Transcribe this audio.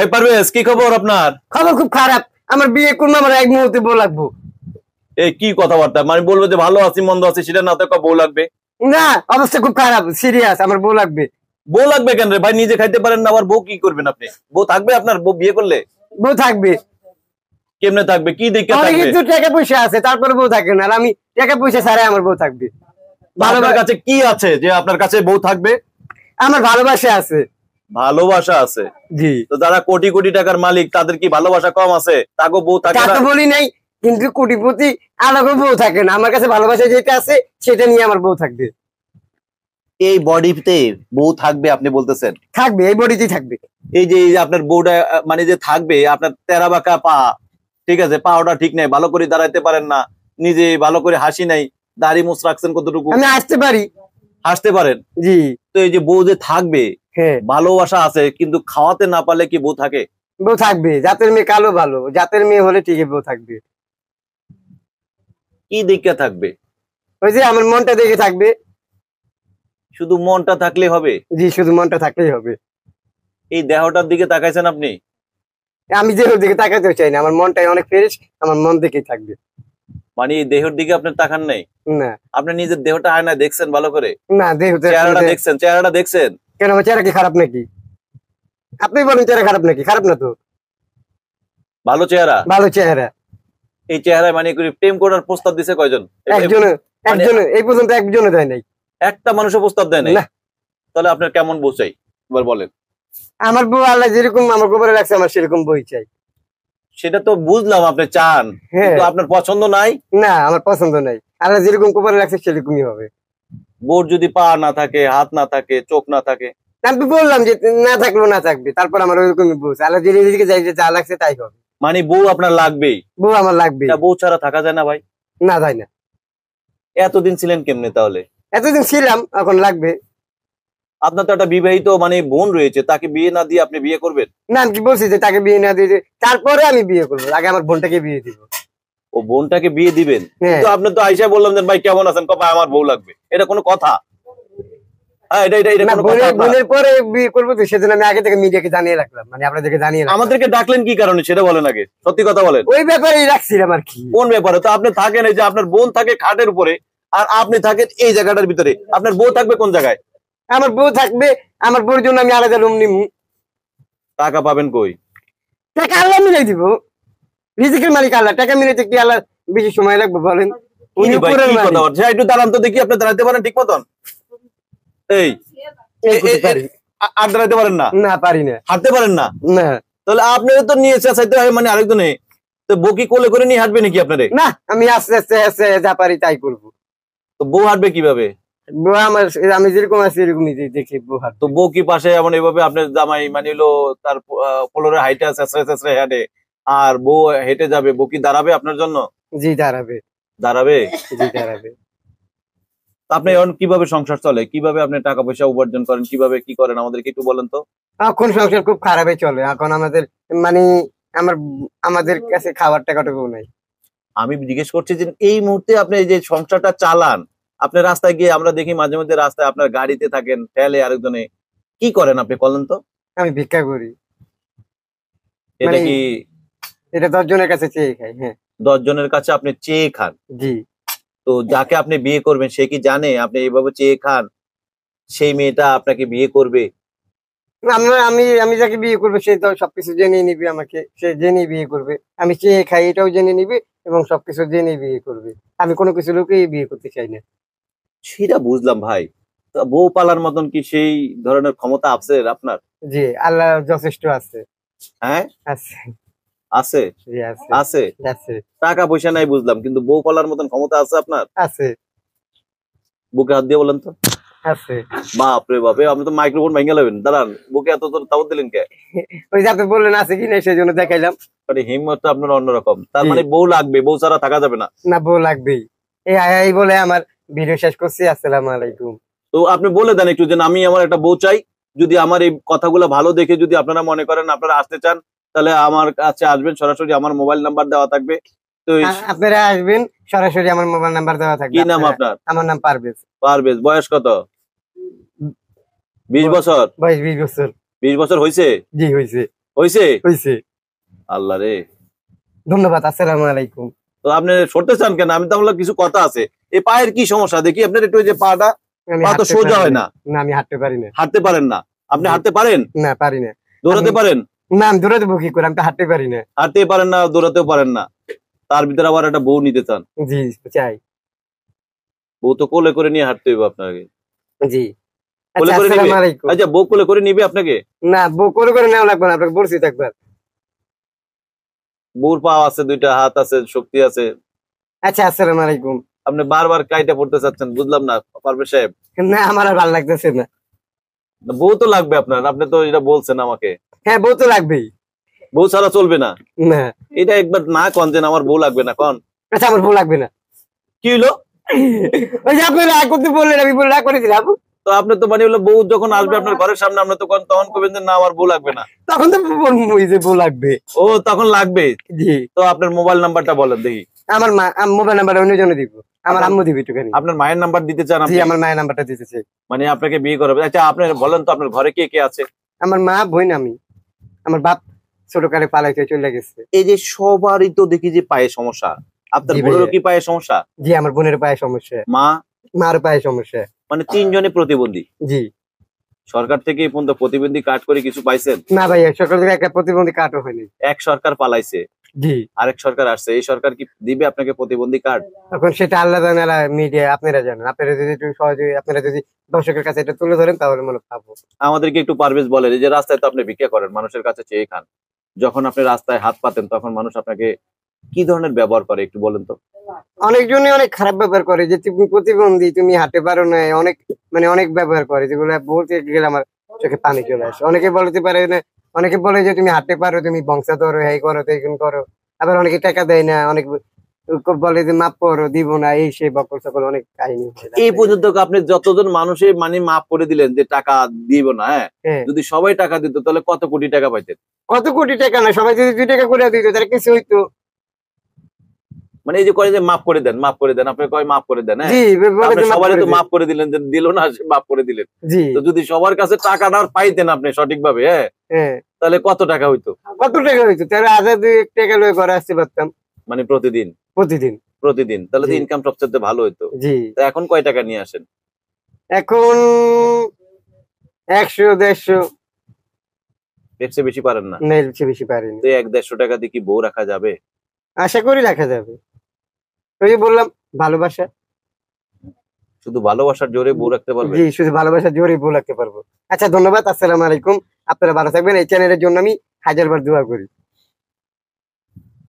এই পারভেজ কি খবর আপনার খবর খুব খারাপ আমার বিয়ে কোন আমার এক মুহূর্তে বউ লাগবো এই কি কথাবার্তা মানে বলবো যে ভালো আছি মন্দ আছি সেটা না তো বউ লাগবে না অবস্থা খুব খারাপ সিরিয়াস আমার বউ লাগবে বউ লাগবে কেন রে ভাই নিজে খাইতে পারেন না আবার বউ কি করবেন আপনি বউ থাকবে আপনার বউ বিয়ে করলে বউ থাকবে কেমনে থাকবে কি দেখে থাকবে আমি কিন্তু টাকা পয়সা আছে তারপরে বউ থাকবে না আমি টাকা পয়সা ছাড়াই আমার বউ থাকবে ভালোবাসার কাছে কি আছে যে আপনার কাছে বউ থাকবে আমার ভালোবাসা আছে ভালোবাসা আছে জি তো যারা কোটি কোটি টাকার মালিক তাদের কি ভালোবাসা কম আছে তাকে বউ থাকে বলি নাই কিন্তু কোটিপতি আলাদা বউ থাকে না আমার কাছে ভালোবাসা যেটা আছে সেটা নিয়ে আমার বউ থাকবে এই বডিতে বউ থাকবে আপনি বলতেছেন থাকবে এই বডিতেই থাকবে এই যে আপনার বউটা মানে যে থাকবে আপনার তেরা বাঁকা পা ঠিক আছে পাওটা ঠিক নাই ভালো করে দাঁড়াইতে পারেন না নিজে ভালো করে হাসি নাই দাড়ি মুছ রাখছেন কতটুকু আমি হাসতে পারি হাসতে পারেন জি তো এই যে বউ যে থাকবে হ্যাঁ। ভালোবাসা আছে কিন্তু খাওয়াতে না পারলে কি বউ থাকে বউ থাকবে জাতের মেয়ে কালো ভালো জাতের মেয়ে হলে ঠিক বউ থাকবে কি দেখে থাকবে ওই যে আমার মনটা দেখে থাকবে শুধু মনটা থাকলে হবে জি শুধু মনটা থাকলেই হবে এই দেহটার দিকে তাকাইছেন আপনি আমি যে দিকে তাকাইতে চাই না আমার মনটাই অনেক ফ্রেশ আমার মন দেখেই থাকবে মানে এই দেহের দিকে আপনার তাকান নাই আপনি নিজের দেহটা হয় না দেখছেন ভালো করে না চেহারাটা দেখছেন চেহারাটা দেখছেন কেন চেহারা কি খারাপ নাকি আপনি বলেন চেহারা খারাপ নাকি খারাপ না তো ভালো চেহারা ভালো চেহারা এই চেহারায় মানে করি প্রেম করার প্রস্তাব দিছে কয়জন একজন মানে একজন এই পর্যন্ত একজনে দেয় নাই একটা মানুষও প্রস্তাব দেয় নাই তাহলে আপনার কেমন বই চাই এবার বলেন আমার বউ আল্লাহ যেরকম আমার গোবরে রাখছে আমার সেরকম বই চাই সেটা তো বুঝলাম আপনি চান হ্যাঁ। কিন্তু আপনার পছন্দ নাই না আমার পছন্দ নাই আর যেরকম কপালে লাগছে সেরকমই হবে বোর যদি পা না থাকে হাত না থাকে চোখ না থাকে আমি বললাম যে না থাকলো না থাকবে তারপর আমার ওইরকমই বুঝ আল্লাহ যেদিকে যা লাগছে তাই হবে মানে বউ আপনার লাগবেই বউ আমার লাগবে বউ ছাড়া থাকা যায় না ভাই না যায় না এতদিন ছিলেন কেমনে তাহলে এতদিন ছিলাম এখন লাগবে আপনার তো একটা বিবাহিত মানে বোন রয়েছে তাকে বিয়ে না দিয়ে আপনি বিয়ে করবেন না কি বলছি যে তাকে বিয়ে না দিয়ে তারপরে আমি বিয়ে করবো আগে আমার বোনটাকে বিয়ে দিব ও বোনটাকে বিয়ে দিবেন হ্যাঁ। তো আপনি তো আইসা বললাম যে ভাই কেমন আছেন কপা আমার বউ লাগবে এটা কোনো কথা আমাদেরকে ডাকলেন কি কারণে সেটা সত্যি কথা ওই ব্যাপারে কোন ব্যাপারে তো আপনি থাকেন এই যে আপনার বোন থাকে খাটের উপরে আর আপনি থাকেন এই জায়গাটার ভিতরে আপনার বউ থাকবে কোন জায়গায় আমার বউ থাকবে আমার বউর জন্য আমি আলাদা রুম নিব টাকা পাবেন কই টাকা আল্লাহ মিলাই দিব রিজিকের মালিক আল্লাহ টাকা মিলাইতে কি আল্লাহ বেশি সময় লাগবে বলেন একটু দাঁড়ান তো দেখি আপনি দাঁড়াতে পারেন ঠিক মতন এই আর দাঁড়াতে পারেন না না পারি না হাঁটতে পারেন না না তাহলে আপনার তো নিয়ে চাইতে হয় মানে আরেকজনে তো কোলে করে নিয়ে হাঁটবে নাকি আপনারে না আমি আস্তে আস্তে আস্তে যা পারি তাই করবো তো বউ হাঁটবে কিভাবে আমার আমি যেরকম আছি দেখি পাশে এইভাবে আপনার জামাই মানে তার আর বউ হেঁটে যাবে দাঁড়াবে আপনার জন্য দাঁড়াবে দাঁড়াবে জি দাঁড়াবে আপনি এখন কিভাবে সংসার চলে কিভাবে আপনি টাকা পয়সা উপার্জন করেন কিভাবে কি করেন আমাদেরকে একটু বলেন তো এখন সংসার খুব খারাপই চলে এখন আমাদের মানে আমার আমাদের কাছে খাবার টাকাটুকু নাই আমি জিজ্ঞেস করছি যে এই মুহূর্তে আপনি যে সংসারটা চালান আপনি রাস্তায় গিয়ে আমরা দেখি মাঝে মধ্যে রাস্তায় আপনার গাড়িতে থাকেন ফেলে আরেকজনে কি করেন আপনি বলেন তো আমি ভিক্ষা করি এটা মানে কি এটা দশ জনের কাছে চেয়ে খাই হ্যাঁ দশ জনের কাছে আপনি চেয়ে খান জি তো যাকে আপনি বিয়ে করবেন সে কি জানে আপনি এইভাবে চেয়ে খান সেই মেয়েটা আপনাকে বিয়ে করবে আমি আমি যাকে বিয়ে করবো সে তো সবকিছু জেনে নিবে আমাকে সে জেনে বিয়ে করবে আমি চেয়ে খাই এটাও জেনে নিবে এবং সবকিছু জেনে বিয়ে করবে আমি কোনো কিছু লোকেই বিয়ে করতে চাই না সেটা বুঝলাম ভাই বউ পালার মতন কি সেই ধরনের ক্ষমতা আছে আপনার জি আল্লাহ যথেষ্ট আছে হ্যাঁ আছে আছে আছে টাকা পয়সা নাই বুঝলাম কিন্তু বউ পালার মতন ক্ষমতা আছে আপনার আছে বুকে হাত দিয়ে বলেন তো তো মাইক্রোফোন দাঁড়ান বুকে এত তোর দিলেন কে আপনি বললেন আছে কি না সেই জন্য দেখাইলাম মানে আপনার অন্যরকম তার মানে বউ লাগবে বউ ছাড়া থাকা যাবে না বউ লাগবেই বলে আমার ভিডিও শেষ করছি আসসালামু আলাইকুম তো আপনি বলে দেন একটু যে আমি আমার একটা বউ চাই যদি আমার এই কথাগুলো ভালো দেখে যদি আপনারা মনে করেন আপনারা আসতে চান তাহলে আমার কাছে আসবেন সরাসরি আমার মোবাইল নাম্বার দেওয়া থাকবে তো আপনারা আসবেন সরাসরি আমার মোবাইল নাম্বার দেওয়া থাকবে কি নাম আপনার আমার নাম পারভেজ পারভেজ বয়স কত 20 বছর 22 20 বছর 20 বছর হইছে জি হইছে হইছে হইছে আল্লাহ রে ধন্যবাদ আসসালামু আলাইকুম তো আপনি সরতে চান কেন আমি তো বললাম কিছু কথা আছে এই পায়ের কি সমস্যা দেখি আপনার একটু যে পাটা পা তো সোজা হয় না না আমি হাঁটতে পারি না হাঁটতে পারেন না আপনি হাঁটতে পারেন না পারি না দৌড়াতে পারেন না আমি দৌড়াতে কি করে আমি তো হাঁটতে পারি না হাঁটতে পারেন না দৌড়াতেও পারেন না তার ভিতরে আবার একটা বউ নিতে চান জি চাই বউ তো কোলে করে নিয়ে হাঁটতে হবে আপনাকে জি কোলে আচ্ছা, করে নিবে আচ্ছা বউ কোলে করে নিবে আপনাকে না বউ কোলে করে নেওয়া লাগবে না আপনাকে বলছি একবার বুড় পাও আছে দুইটা হাত আছে শক্তি আছে আচ্ছা আসসালামু আলাইকুম আপনি বারবার কাইটা পড়তে চাচ্ছেন বুঝলাম না পারবে সাহেব না আমার আর ভালো লাগতেছে না বউ তো লাগবে আপনার আপনি তো এটা বলছেন আমাকে হ্যাঁ বউ তো লাগবেই বউ ছাড়া চলবে না না এটা একবার না কন যে আমার বউ লাগবে না কন আচ্ছা আমার বউ লাগবে না কি হলো ওই যে আপনি রাগ করতে বললেন আমি রাগ করে দিলাম তো আপনি তো মানে বউ যখন আসবে আপনার ঘরের সামনে আমরা তো তখন কবেন যে না আমার বউ লাগবে না তখন তো বউ লাগবে ও তখন লাগবে জি তো আপনার মোবাইল নাম্বারটা বলেন দেখি আমার মা মোবাইল নাম্বার অন্য জন্য দিব আমার আপনার মায়ের নাম্বার দিতে চান আমার মায়ের মানে আপনাকে বিয়ে আচ্ছা আপনি বলেন তো আপনার ঘরে কে কে আছে আমার মা আমি আমার বাপ ছোট চলে গেছে এই যে দেখি যে সমস্যা আপনার কি সমস্যা জি আমার বোনের পায়ে সমস্যা মা মার পায়ে সমস্যা মানে তিনজনই প্রতিবন্ধী জি সরকার থেকে পর্যন্ত প্রতিবন্ধী কার্ড করে কিছু পাইছেন না ভাই এক সরকার থেকে একটা প্রতিবন্ধী কার্ডও হয়নি এক সরকার পালাইছে আরেক সরকার আসছে এই সরকার কি দিবে আপনাকে প্রতিবন্ধী কার্ড এখন সেটা আল্লাহ জানালা মিডিয়া আপনারা জানেন আপনারা যদি একটু সহজে আপনারা যদি দর্শকের কাছে এটা তুলে ধরেন তাহলে মনে পাবো আমাদেরকে একটু পারভেজ বলেন যে রাস্তায় তো আপনি ভিক্ষা করেন মানুষের কাছে চেয়ে খান যখন আপনি রাস্তায় হাত পাতেন তখন মানুষ আপনাকে কি ধরনের ব্যবহার করে একটু বলেন তো অনেকজনই অনেক খারাপ ব্যবহার করে যে তুমি প্রতিবন্ধী তুমি হাঁটতে পারো না অনেক মানে অনেক ব্যবহার করে যেগুলো বলতে গেলে আমার চোখে পানি চলে আসে অনেকে বলতে পারে না অনেকে বলে যে তুমি হাঁটতে পারো তুমি বংশা ধরো করো এইখান করো আবার অনেকে টাকা দেয় না অনেক বলে যে মাপ করো দিব না এই সেই বকল সকল অনেক কাহিনী এই পর্যন্ত আপনি যতজন মানুষে মানে মাপ করে দিলেন যে টাকা দিব না হ্যাঁ? হ্যাঁ যদি সবাই টাকা দিত তাহলে কত কোটি টাকা পাইতেন কত কোটি টাকা না সবাই যদি দুই টাকা করে দিত তাহলে কিছু হইতো মানে এই যে কয় যে মাফ করে দেন মাফ করে দেন আপনি কয় মাফ করে দেন হ্যাঁ? সবারই তো মাফ করে দিলেন দিল না মাফ করে দিলেন তো যদি সবার কাছে টাকাটা পাইতেন আপনি ভাবে হ্যাঁ? হ্যাঁ তাহলে কত টাকা হইতো কত টাকা হইতো তাহলে আধা দুই টাকা লয়ে করে আসতে পারতাম মানে প্রতিদিন প্রতিদিন প্রতিদিন তাহলে তো ইনকাম সবচেয়ে ভালো হইতো জি এখন কয় টাকা নিয়ে আসেন এখন একশো দেড়শো এর বেশি পারেন না বেশি পারেন তো এক দেড়শো টাকা দিয়ে কি বউ রাখা যাবে আশা করি রাখা যাবে ওই বললাম ভালোবাসা শুধু ভালোবাসার জোরে বউ রাখতে পারবো জি শুধু ভালোবাসার জোরে বউ রাখতে পারবো আচ্ছা ধন্যবাদ আসসালামু আলাইকুম আপনারা ভালো থাকবেন এই চ্যানেলের জন্য আমি হাজারবার দোয়া করি